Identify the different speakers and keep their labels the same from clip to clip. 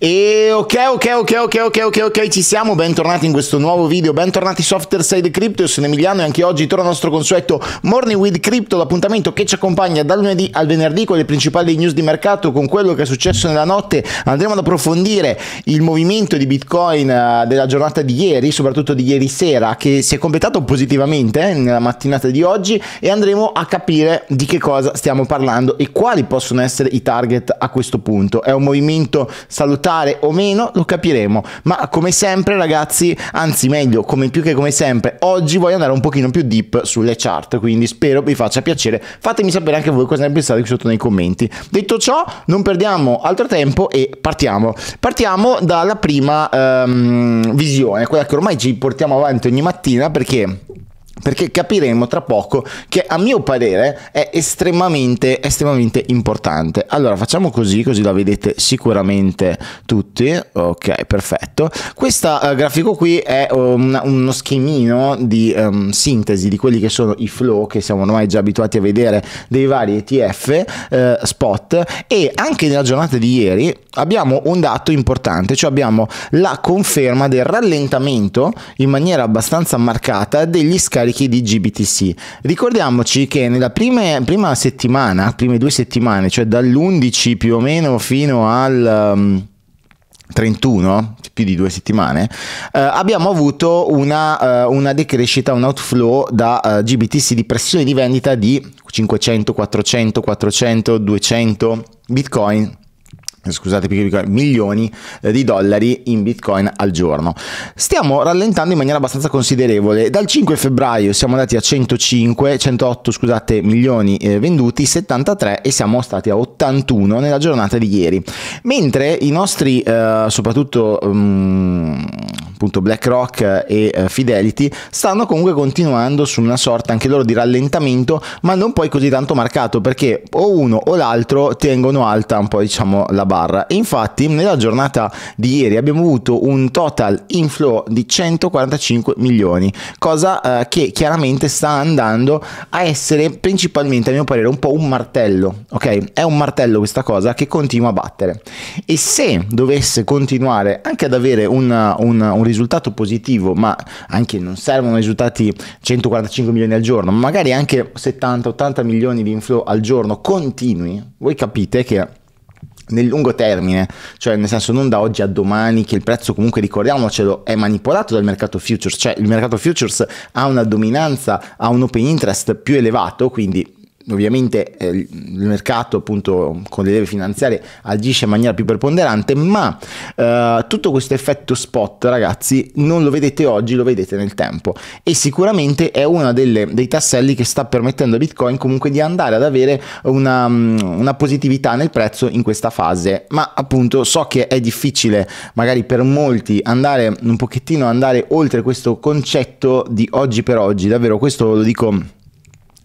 Speaker 1: E ok, ok, ok, ok, ok, ok, ok, ci siamo, bentornati in questo nuovo video, bentornati Software Side Crypto, io sono Emiliano e anche oggi torna il nostro consueto Morning with Crypto, l'appuntamento che ci accompagna dal lunedì al venerdì con le principali news di mercato, con quello che è successo nella notte, andremo ad approfondire il movimento di Bitcoin eh, della giornata di ieri, soprattutto di ieri sera, che si è completato positivamente eh, nella mattinata di oggi e andremo a capire di che cosa stiamo parlando e quali possono essere i target a questo punto. È un movimento salutare votare o meno lo capiremo, ma come sempre ragazzi, anzi meglio, come più che come sempre, oggi voglio andare un pochino più deep sulle chart, quindi spero vi faccia piacere, fatemi sapere anche voi cosa ne pensate qui sotto nei commenti. Detto ciò, non perdiamo altro tempo e partiamo. Partiamo dalla prima um, visione, quella che ormai ci portiamo avanti ogni mattina perché perché capiremo tra poco che a mio parere è estremamente, estremamente importante. Allora facciamo così, così la vedete sicuramente tutti. Ok, perfetto. Questo uh, eh, grafico qui è um, uno schemino di um, sintesi di quelli che sono i flow che siamo ormai già abituati a vedere dei vari ETF uh, eh, spot e anche nella giornata di ieri abbiamo un dato importante, cioè abbiamo la conferma del rallentamento in maniera abbastanza marcata degli scarichi scarichi di GBTC. Ricordiamoci che nella prima, prima settimana, prime due settimane, cioè dall'11 più o meno fino al... Um, 31, più di due settimane, eh, abbiamo avuto una, uh, una, decrescita, un outflow da uh, eh, GBTC di pressione di vendita di 500, 400, 400, 200 Bitcoin scusate, milioni eh, di dollari in bitcoin al giorno. Stiamo rallentando in maniera abbastanza considerevole. Dal 5 febbraio siamo andati a 105, 108 scusate, milioni eh, venduti, 73 e siamo stati a 81 nella giornata di ieri. Mentre i nostri, eh, soprattutto um, appunto BlackRock e eh, Fidelity, stanno comunque continuando su una sorta anche loro di rallentamento, ma non poi così tanto marcato perché o uno o l'altro tengono alta un po' diciamo la base bar. Infatti, nella giornata di ieri abbiamo avuto un total inflow di 145 milioni, cosa eh, che chiaramente sta andando a essere principalmente, a mio parere, un po' un martello. Ok, è un martello questa cosa che continua a battere. E se dovesse continuare anche ad avere una, una, un risultato positivo, ma anche non servono risultati 145 milioni al giorno, ma magari anche 70-80 milioni di inflow al giorno continui, voi capite che nel lungo termine, cioè nel senso non da oggi a domani che il prezzo comunque ricordiamocelo è manipolato dal mercato futures, cioè il mercato futures ha una dominanza, ha un open interest più elevato, quindi ovviamente eh, il mercato appunto con le leve finanziarie agisce in maniera più preponderante, ma eh, tutto questo effetto spot ragazzi non lo vedete oggi, lo vedete nel tempo e sicuramente è uno dei tasselli che sta permettendo a Bitcoin comunque di andare ad avere una, mm, una positività nel prezzo in questa fase, ma appunto so che è difficile magari per molti andare un pochettino andare oltre questo concetto di oggi per oggi, davvero questo lo dico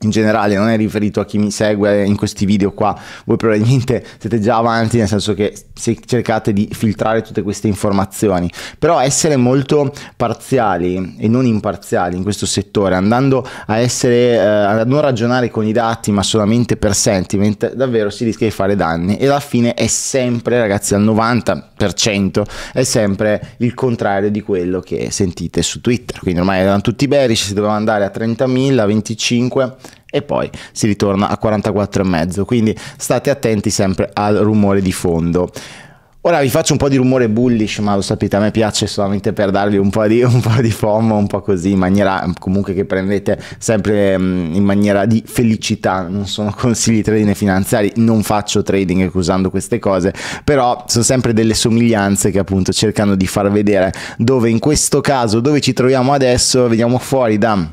Speaker 1: in generale, non è riferito a chi mi segue in questi video qua, voi probabilmente siete già avanti, nel senso che se cercate di filtrare tutte queste informazioni, però essere molto parziali e non imparziali in questo settore, andando a, essere, eh, a non ragionare con i dati ma solamente per sentiment, davvero si rischia di fare danni e alla fine è sempre, ragazzi, al 90% è sempre il contrario di quello che sentite su Twitter, quindi ormai erano tutti bearish, si doveva andare a 30.000, 25 e poi si ritorna a 44,5 quindi state attenti sempre al rumore di fondo Ora vi faccio un po' di rumore bullish, ma lo sapete, a me piace solamente per darvi un po' di, un po di FOMO, un po' così, in maniera comunque che prendete sempre mm, in maniera di felicità. Non sono consigli di trading finanziari, non faccio trading usando queste cose, però sono sempre delle somiglianze che appunto cercano di far vedere dove in questo caso, dove ci troviamo adesso, vediamo fuori da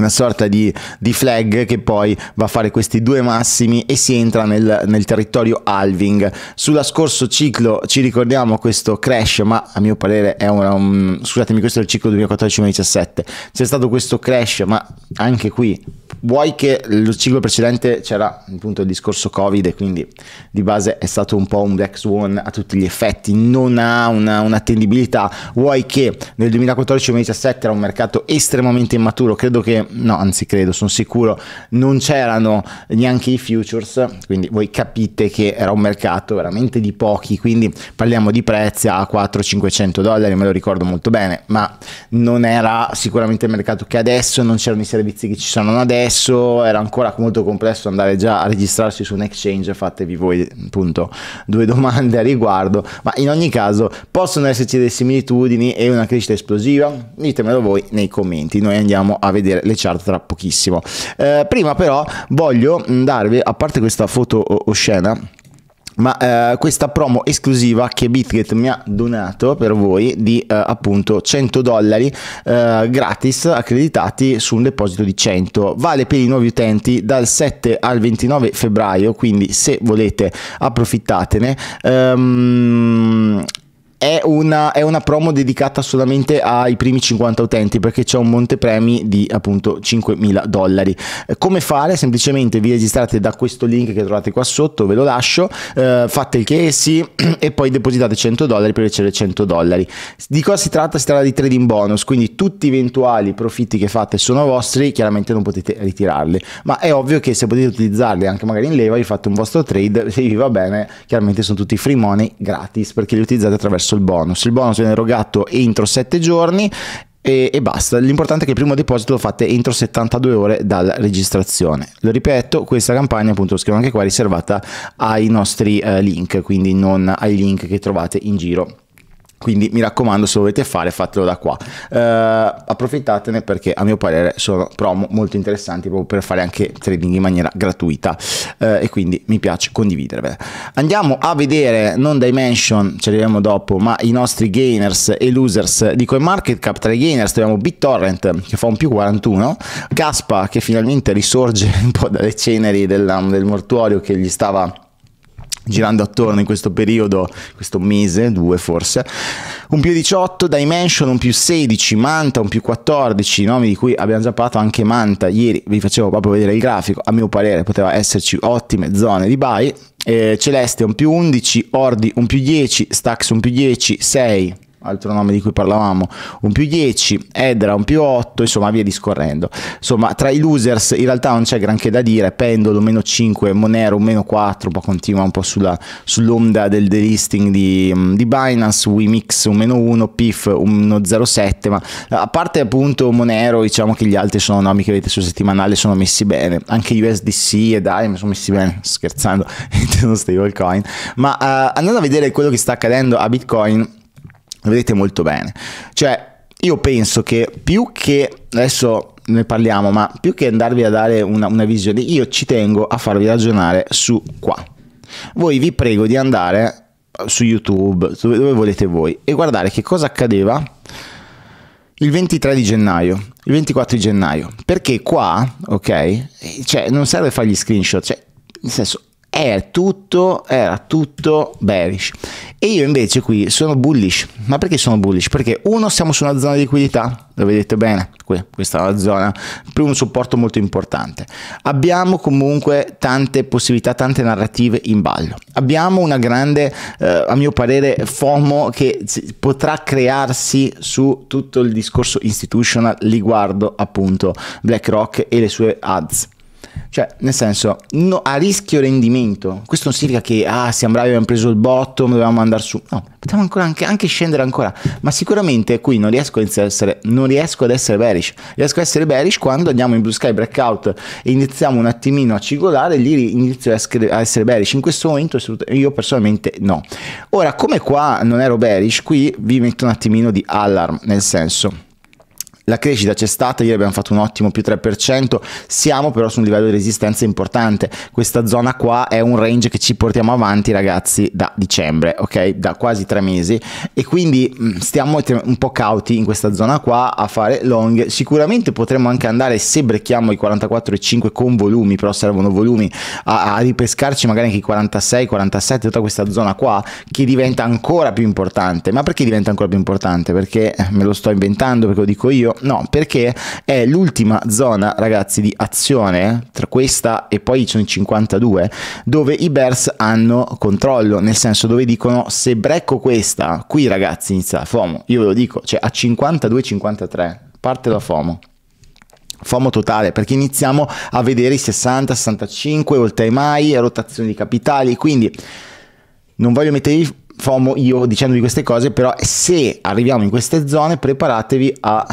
Speaker 1: una sorta di, di, flag che poi va a fare questi due massimi e si entra nel, nel territorio halving. Sulla scorso ciclo ci ricordiamo questo crash, ma a mio parere è una, un... Um, scusatemi questo è il ciclo 2014-2017, c'è stato questo crash, ma anche qui Vuoi che il ciclo precedente c'era appunto il discorso Covid e quindi di base è stato un po' un black swan a tutti gli effetti, non ha una, un'attendibilità. Vuoi che nel 2014-2017 era un mercato estremamente immaturo, credo che, no anzi credo, sono sicuro, non c'erano neanche i futures, quindi voi capite che era un mercato veramente di pochi, quindi parliamo di prezzi a 400-500 dollari, me lo ricordo molto bene, ma non era sicuramente il mercato che adesso, non c'erano i servizi che ci sono adesso commesso, era ancora molto complesso andare già a registrarsi su un exchange, fatevi voi appunto due domande a riguardo, ma in ogni caso possono esserci delle similitudini e una crescita esplosiva? Ditemelo voi nei commenti, noi andiamo a vedere le chart tra pochissimo. Eh, prima però voglio darvi, a parte questa foto o, o scena, ma eh, questa promo esclusiva che Bitget mi ha donato per voi di eh, appunto 100 dollari eh, gratis accreditati su un deposito di 100 vale per i nuovi utenti dal 7 al 29 febbraio quindi se volete approfittatene um, è una, è una, promo dedicata solamente ai primi 50 utenti perché c'è un montepremi di appunto 5.000 dollari. Eh, come fare? Semplicemente vi registrate da questo link che trovate qua sotto, ve lo lascio, eh, fate il che sì e poi depositate 100 dollari per ricevere 100 dollari. Di cosa si tratta? Si tratta di trading bonus, quindi tutti i eventuali profitti che fate sono vostri, chiaramente non potete ritirarli, ma è ovvio che se potete utilizzarli anche magari in leva, vi fate un vostro trade, se vi va bene, chiaramente sono tutti free money gratis perché li utilizzate attraverso perso il bonus. Il bonus viene erogato entro 7 giorni e, e, basta. L'importante è che il primo deposito lo fate entro 72 ore dalla registrazione. Lo ripeto, questa campagna, appunto, lo scrivo anche qua, è riservata ai nostri eh, link, quindi non ai link che trovate in giro quindi mi raccomando, se lo volete fare, fatelo da qua. Uh, approfittatene perché a mio parere sono promo molto interessanti proprio per fare anche trading in maniera gratuita uh, e quindi mi piace condividervele. Andiamo a vedere, non Dimension, ci arriviamo dopo, ma i nostri gainers e losers di market cap Tra i gainers abbiamo BitTorrent che fa un più 41, Caspa che finalmente risorge un po' dalle ceneri del, del mortuorio che gli stava girando attorno in questo periodo, questo mese, due forse, un più 18, Dimension un più 16, Manta un più 14, nomi di cui abbiamo già parlato anche Manta, ieri vi facevo proprio vedere il grafico, a mio parere poteva esserci ottime zone di buy, eh, Celeste un più 11, Ordi un più 10, Stax un più 10, 6, altro nome di cui parlavamo, un più 10, Edra un più 8, insomma via discorrendo. Insomma, tra i losers in realtà non c'è granché da dire, Pendolo meno 5, Monero meno 4, poi continua un po' sulla, sull'onda del delisting di, mm, di Binance, Wimix un meno 1, PIF meno 0,7, ma a parte appunto Monero, diciamo che gli altri sono nomi che avete sul settimanale sono messi bene, anche USDC e Dime sono messi bene, scherzando, non stablecoin, ma uh, andando a vedere quello che sta accadendo a Bitcoin, vedete molto bene. Cioè, io penso che più che adesso ne parliamo, ma più che andarvi a dare una, una visione, io ci tengo a farvi ragionare su qua. Voi vi prego di andare eh, su YouTube, dove volete voi, e guardare che cosa accadeva il 23 di gennaio, il 24 di gennaio, perché qua, ok, cioè non serve fare gli screenshot, cioè nel senso era tutto, era tutto bearish. E io invece qui sono bullish. Ma perché sono bullish? Perché uno, siamo su una zona di liquidità, lo vedete bene, qui, questa è la zona, più un supporto molto importante. Abbiamo comunque tante possibilità, tante narrative in ballo. Abbiamo una grande, eh, a mio parere, FOMO che potrà crearsi su tutto il discorso institutional riguardo appunto BlackRock e le sue ads. Cioè, nel senso, no, a rischio rendimento. Questo non significa che, ah, siamo bravi, abbiamo preso il bottom, dovevamo andare su. No, potevamo ancora anche, anche, scendere ancora. Ma sicuramente qui non riesco, ad essere, non riesco ad essere bearish. Riesco ad essere bearish quando andiamo in blue sky breakout e iniziamo un attimino a cigolare, lì inizio a essere bearish. In questo momento io personalmente no. Ora, come qua non ero bearish, qui vi metto un attimino di alarm, nel senso la crescita c'è stata, ieri abbiamo fatto un ottimo più 3%, siamo però su un livello di resistenza importante. Questa zona qua è un range che ci portiamo avanti ragazzi da dicembre, ok? Da quasi tre mesi e quindi mm, stiamo un po' cauti in questa zona qua a fare long. Sicuramente potremmo anche andare se brecchiamo i 44,5 con volumi, però servono volumi a, a ripescarci magari anche i 46, 47, tutta questa zona qua che diventa ancora più importante. Ma perché diventa ancora più importante? Perché eh, me lo sto inventando, perché lo dico io proprio no, perché è l'ultima zona, ragazzi, di azione tra questa e poi sono i 52 dove i Bears hanno controllo, nel senso dove dicono se brecco questa, qui ragazzi inizia la FOMO. Io ve lo dico, cioè a 52-53 parte la FOMO. FOMO totale perché iniziamo a vedere i 60, 65, oltre mai, rotazioni di capitali, quindi non voglio mettervi FOMO io dicendovi queste cose, però se arriviamo in queste zone preparatevi a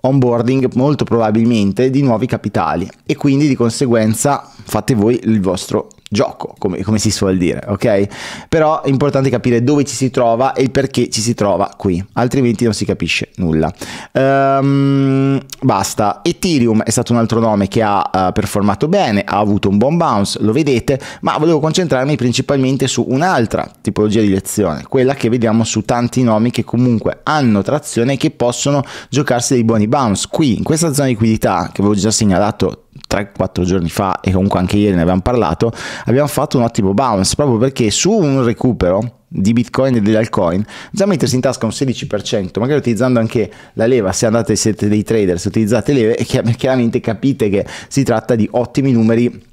Speaker 1: onboarding molto probabilmente di nuovi capitali e quindi di conseguenza fate voi il vostro gioco, come, come, si suol dire, ok? Però è importante capire dove ci si trova e il perché ci si trova qui, altrimenti non si capisce nulla. Um, basta, Ethereum è stato un altro nome che ha uh, performato bene, ha avuto un buon bounce, lo vedete, ma volevo concentrarmi principalmente su un'altra tipologia di lezione, quella che vediamo su tanti nomi che comunque hanno trazione e che possono giocarsi dei buoni bounce. Qui, in questa zona di liquidità che avevo già segnalato 3-4 giorni fa e comunque anche ieri ne abbiamo parlato, abbiamo fatto un ottimo bounce proprio perché su un recupero di Bitcoin e degli altcoin, già mettersi in tasca un 16%, magari utilizzando anche la leva, se andate siete dei trader, se utilizzate leve, chiaramente capite che si tratta di ottimi numeri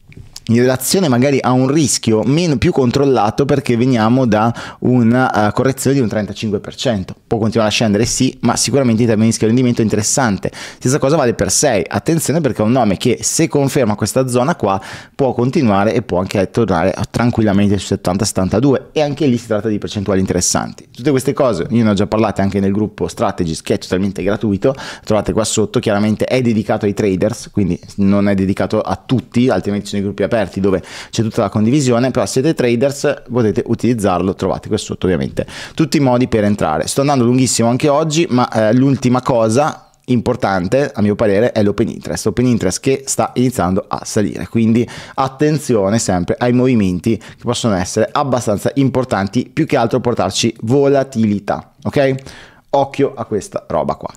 Speaker 1: in relazione magari a un rischio meno, più controllato perché veniamo da una uh, correzione di un 35%. Può continuare a scendere, sì, ma sicuramente in termini di rischio rendimento è interessante. Stessa cosa vale per 6. Attenzione perché è un nome che se conferma questa zona qua può continuare e può anche tornare tranquillamente su 70-72 e anche lì si tratta di percentuali interessanti. Tutte queste cose io ne ho già parlate anche nel gruppo Strategies che è totalmente gratuito, trovate qua sotto, chiaramente è dedicato ai traders, quindi non è dedicato a tutti, altrimenti sono i gruppi aperti aperti dove c'è tutta la condivisione, però siete traders potete utilizzarlo, trovate qui sotto ovviamente tutti i modi per entrare. Sto andando lunghissimo anche oggi, ma eh, l'ultima cosa importante a mio parere è l'open interest open interest che sta iniziando a salire quindi attenzione sempre ai movimenti che possono essere abbastanza importanti più che altro portarci volatilità ok occhio a questa roba qua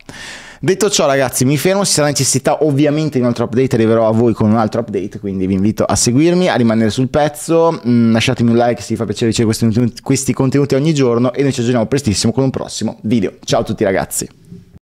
Speaker 1: Detto ciò, ragazzi, mi fermo. Se sarà necessità ovviamente di un altro update. Arriverò a voi con un altro update. Quindi vi invito a seguirmi, a rimanere sul pezzo. Mm, lasciatemi un like se vi fa piacere ricevere questi, questi contenuti ogni giorno. E noi ci aggiorniamo prestissimo con un prossimo video. Ciao a tutti, ragazzi.